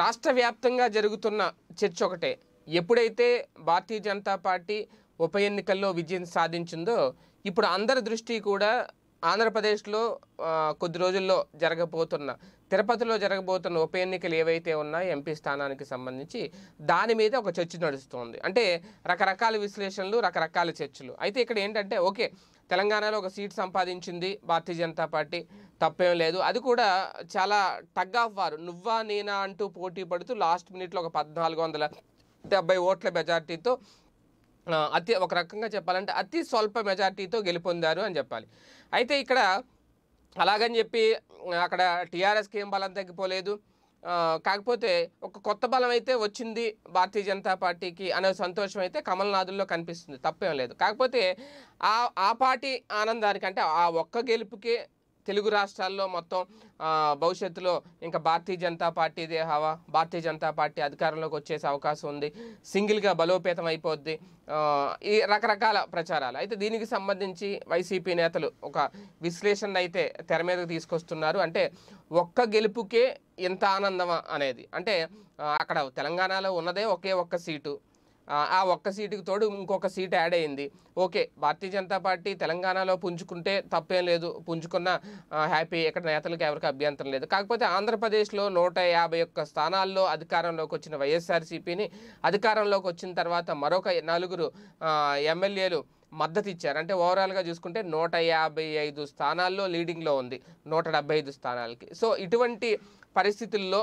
రాష్ట్ర వ్యాప్తంగా జరుగుతున్న చర్చ ఒకటే ఎప్పుడైతే భారతీయ జనతా పార్టీ ఉప ఎన్నికల్లో విజయం సాధించిందో ఇప్పుడు అందరి దృష్టి కూడా ఆంధ్రప్రదేశ్లో కొద్ది రోజుల్లో జరగబోతున్న తిరుపతిలో జరగబోతున్న ఉప ఎన్నికలు ఏవైతే ఉన్నాయో ఎంపీ స్థానానికి సంబంధించి దాని మీద ఒక చర్చ నడుస్తుంది అంటే రకరకాల విశ్లేషణలు రకరకాల చర్చలు అయితే ఇక్కడ ఏంటంటే ఓకే తెలంగాణలో ఒక సీట్ సంపాదించింది భారతీయ జనతా పార్టీ తప్పేం లేదు అది కూడా చాలా టగ్ ఆఫ్ వారు నువ్వా నేనా అంటూ పోటీ పడుతూ లాస్ట్ మినిట్లో ఒక పద్నాలుగు వందల డెబ్బై ఓట్ల మెజార్టీతో అతి ఒక రకంగా చెప్పాలంటే అతి స్వల్ప మెజార్టీతో గెలుపొందారు అని చెప్పాలి అయితే ఇక్కడ అలాగని చెప్పి అక్కడ టీఆర్ఎస్కి ఏం బలం తగ్గిపోలేదు కాకపోతే ఒక కొత్త బలం అయితే వచ్చింది భారతీయ జనతా పార్టీకి అనే సంతోషం అయితే కమల్నాథుల్లో కనిపిస్తుంది తప్పేం లేదు కాకపోతే ఆ ఆ పార్టీ ఆనందానికంటే ఆ ఒక్క గెలుపుకే తెలుగు రాష్ట్రాల్లో మొత్తం భవిష్యత్తులో ఇంకా భారతీయ జనతా పార్టీదే హవా భారతీయ జనతా పార్టీ అధికారంలోకి వచ్చేసే అవకాశం ఉంది సింగిల్గా బలోపేతం అయిపోద్ది ఈ రకరకాల ప్రచారాలు అయితే దీనికి సంబంధించి వైసీపీ నేతలు ఒక విశ్లేషణ అయితే తెర మీదకు తీసుకొస్తున్నారు అంటే ఒక్క గెలుపుకే ఎంత ఆనందమా అనేది అంటే అక్కడ తెలంగాణలో ఉన్నదే ఒకే ఒక్క సీటు ఆ ఒక్క సీటుకి తోడు ఇంకొక సీట్ యాడ్ అయింది ఓకే భారతీయ జనతా పార్టీ తెలంగాణలో పుంజుకుంటే తప్పేం లేదు పుంజుకున్న హ్యాపీ ఇక్కడ నేతలకు ఎవరికి అభ్యంతరం లేదు కాకపోతే ఆంధ్రప్రదేశ్లో నూట యాభై ఒక్క స్థానాల్లో అధికారంలోకి వచ్చిన వైఎస్ఆర్సీపీని అధికారంలోకి వచ్చిన తర్వాత మరొక నలుగురు ఎమ్మెల్యేలు మద్దతు ఇచ్చారు అంటే ఓవరాల్గా చూసుకుంటే నూట యాభై ఐదు స్థానాల్లో లీడింగ్లో ఉంది నూట డెబ్బై ఐదు స్థానాలకి సో ఇటువంటి పరిస్థితుల్లో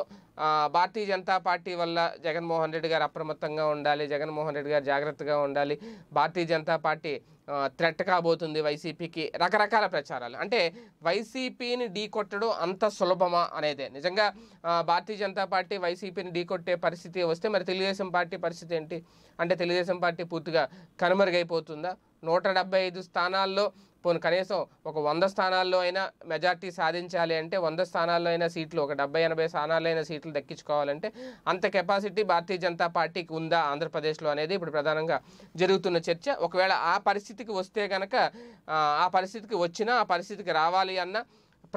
భారతీయ జనతా పార్టీ వల్ల జగన్మోహన్ రెడ్డి గారు అప్రమత్తంగా ఉండాలి జగన్మోహన్ రెడ్డి గారు జాగ్రత్తగా ఉండాలి భారతీయ జనతా పార్టీ థ్రెట్ కాబోతుంది వైసీపీకి రకరకాల ప్రచారాలు అంటే వైసీపీని ఢీ కొట్టడం అంత సులభమా అనేదే నిజంగా భారతీయ జనతా పార్టీ వైసీపీని ఢీకొట్టే పరిస్థితి వస్తే మరి తెలుగుదేశం పార్టీ పరిస్థితి ఏంటి అంటే తెలుగుదేశం పార్టీ పూర్తిగా కనుమరుగైపోతుందా నూట డెబ్బై ఐదు స్థానాల్లో పోను కనీసం ఒక వంద స్థానాల్లో అయినా మెజార్టీ సాధించాలి అంటే వంద స్థానాల్లో అయినా సీట్లు ఒక డెబ్బై ఎనభై స్థానాల్లో అయినా సీట్లు దక్కించుకోవాలంటే అంత కెపాసిటీ భారతీయ జనతా పార్టీకి ఉందా ఆంధ్రప్రదేశ్లో అనేది ఇప్పుడు ప్రధానంగా జరుగుతున్న చర్చ ఒకవేళ ఆ పరిస్థితికి వస్తే కనుక ఆ పరిస్థితికి వచ్చినా ఆ పరిస్థితికి రావాలి అన్న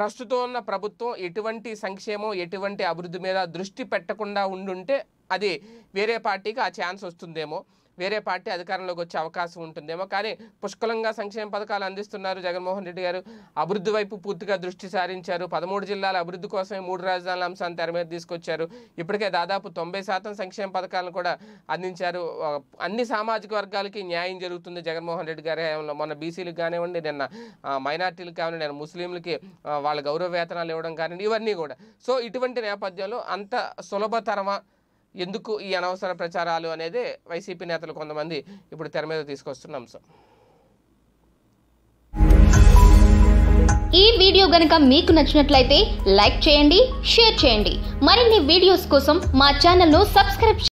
ప్రస్తుతం ఉన్న ప్రభుత్వం ఎటువంటి సంక్షేమం ఎటువంటి అభివృద్ధి మీద దృష్టి పెట్టకుండా ఉండుంటే అది వేరే పార్టీకి ఆ ఛాన్స్ వస్తుందేమో వేరే పార్టీ అధికారంలోకి వచ్చే అవకాశం ఉంటుందేమో కానీ పుష్కలంగా సంక్షేమ పథకాలు అందిస్తున్నారు జగన్మోహన్ రెడ్డి గారు అభివృద్ధి వైపు పూర్తిగా దృష్టి సారించారు పదమూడు జిల్లాల అభివృద్ధి కోసమే మూడు రాజధానుల అంశాన్ని తెర మీద తీసుకొచ్చారు ఇప్పటికే దాదాపు తొంభై శాతం సంక్షేమ పథకాలను కూడా అందించారు అన్ని సామాజిక వర్గాలకి న్యాయం జరుగుతుంది జగన్మోహన్ రెడ్డి గారి హయాంలో మొన్న బీసీలకు కానివ్వండి నిన్న మైనార్టీలకు కానివ్వండి నేను ముస్లింలకి వాళ్ళ గౌరవ వేతనాలు ఇవ్వడం కానివ్వండి ఇవన్నీ కూడా సో ఇటువంటి నేపథ్యంలో అంత సులభతరమా ఎందుకు ఈ అనవసర ప్రచారాలు అనేది వైసీపీ నేతలు కొంతమంది ఇప్పుడు తెర మీద తీసుకొస్తున్న అంశం ఈ వీడియో గనక మీకు నచ్చినట్లయితే లైక్ చేయండి షేర్ చేయండి మరిన్ని వీడియోస్ కోసం మా ను సబ్స్క్రైబ్